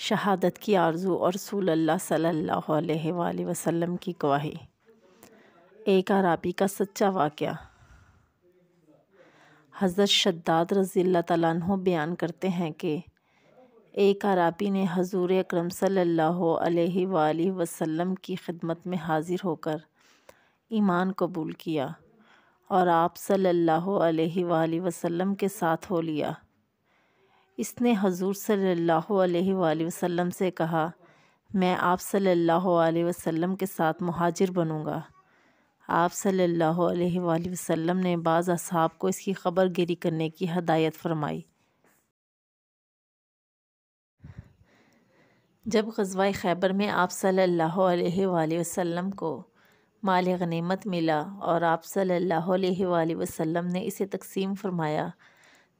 शहादत की आरज़ू और रसूल अल्लाह सल्लल्लाहु अलैहि वसल्लम की गवाही एक आराबी का सच्चा वाक़ हज़रत शद्दाद रज़ी तु बयान करते हैं कि एक आराबी ने हजूर अक्रम सल्ला वसम की खिदमत में हाज़िर होकर ईमान कबूल किया और आप सल्लल्लाहु अलैहि वसल्लम के साथ हो लिया इसने हजूर सल्लल्लाहु वसल्लम से कहा मैं आप सल्लल्लाहु अलैहि वसल्लम के साथ महाजिर बनूँगा आप सल्लल्लाहु अलैहि वसल्लम ने बाज़ असहाब को इसकी खबर गिरी करने की हदायत फरमाई जब गजवा खैबर में आप सल्लल्लाहु अलैहि वसल्लम को माल गनीमत मिला और आप सल्लल्लाहु अलैहि वसल्लम ने इसे तकसीम फरमाया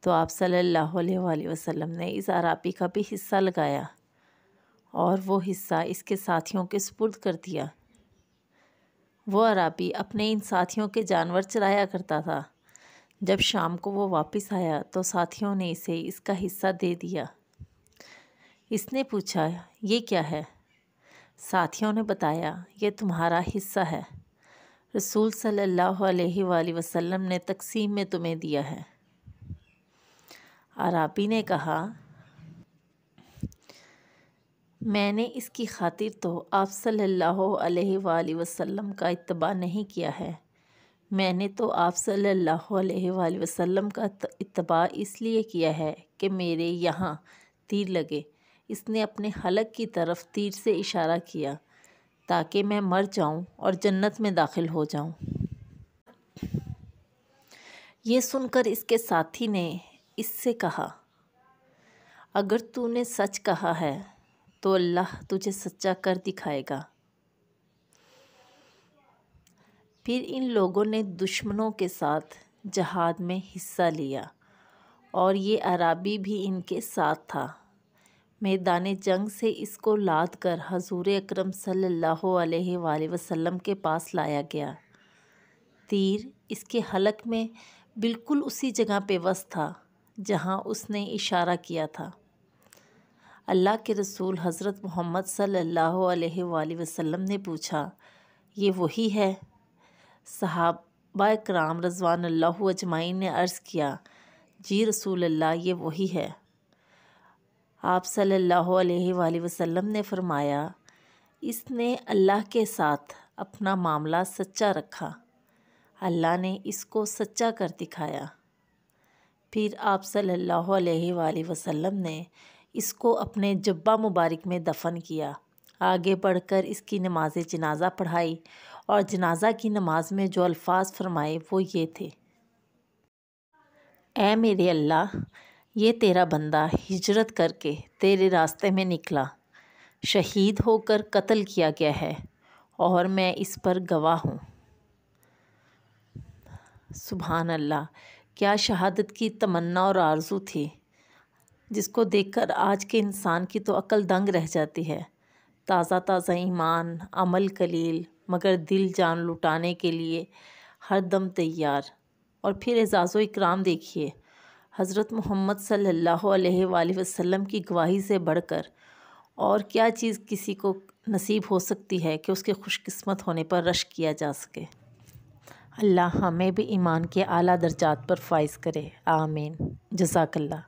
तो आप सल्लल्लाहु अलैहि वसल्लम ने इस अराबी का भी हिस्सा लगाया और वो हिस्सा इसके साथियों के सुपुर्द कर दिया वो अराबी अपने इन साथियों के जानवर चराया करता था जब शाम को वो वापस आया तो साथियों ने इसे इसका हिस्सा दे दिया इसने पूछा ये क्या है साथियों ने बताया ये तुम्हारा हिस्सा है रसूल सल्लल्लाहु अलैहि वसल्लम ने तकसीम में तुम्हें दिया है आराबी ने कहा मैंने इसकी खातिर तो आप सल्लल्लाहु अलैहि वसल्लम का इतबा नहीं किया है मैंने तो आप सल्लल्लाहु अलैहि वसल्लम का इतबा इसलिए किया है कि मेरे यहाँ तीर लगे इसने अपने हलक की तरफ तीर से इशारा किया ताकि मैं मर जाऊँ और जन्नत में दाखिल हो जाऊँ ये सुनकर इसके साथी ने इससे कहा अगर तूने सच कहा है तो अल्लाह तुझे सच्चा कर दिखाएगा फिर इन लोगों ने दुश्मनों के साथ जहाद में हिस्सा लिया और ये अराबी भी इनके साथ था मैदान जंग से इसको लाद कर हजूर अक्रम सल्ला वसम के पास लाया गया तीर इसके हलक में बिल्कुल उसी जगह पे वस था जहां उसने इशारा किया था अल्लाह के रसूल हज़रत मोहम्मद सल्ला वसम ने पूछा ये वही है सहाबा कराम रजवान अल्लाह अजमाइन ने अर्ज़ किया जी रसूल अल्लाह ये वही है आप सल्ला वसम ने फरमाया इसने अल्लाह के साथ अपना मामला सच्चा रखा अल्लाह ने इसको सच्चा कर दिखाया फिर आप सल्लल्लाहु अलैहि वसल्लम ने इसको अपने जब्बा मुबारक में दफन किया आगे बढ़कर इसकी नमाज जनाजा पढ़ाई और जनाजा की नमाज में जो अल्फाज फरमाए वो ये थे ए मेरे अल्लाह ये तेरा बंदा हिजरत करके तेरे रास्ते में निकला शहीद होकर कत्ल किया गया है और मैं इस पर गवाह हूँ सुबहान अल्लाह क्या शहादत की तमन्ना और आरजू थी जिसको देखकर आज के इंसान की तो अकल दंग रह जाती है ताज़ा ताज़ा ईमान अमल कलील मगर दिल जान लुटाने के लिए हर दम तैयार और फिर एजाज़ इकराम देखिए हज़रत मोहम्मद सल्ला वसम की गवाही से बढ़कर और क्या चीज़ किसी को नसीब हो सकती है कि उसके खुशकस्मत होने पर रश किया जा सके अल्लाह हमें भी ईमान के आला दर्जात पर फाइज करे आमीन जजाकल्ला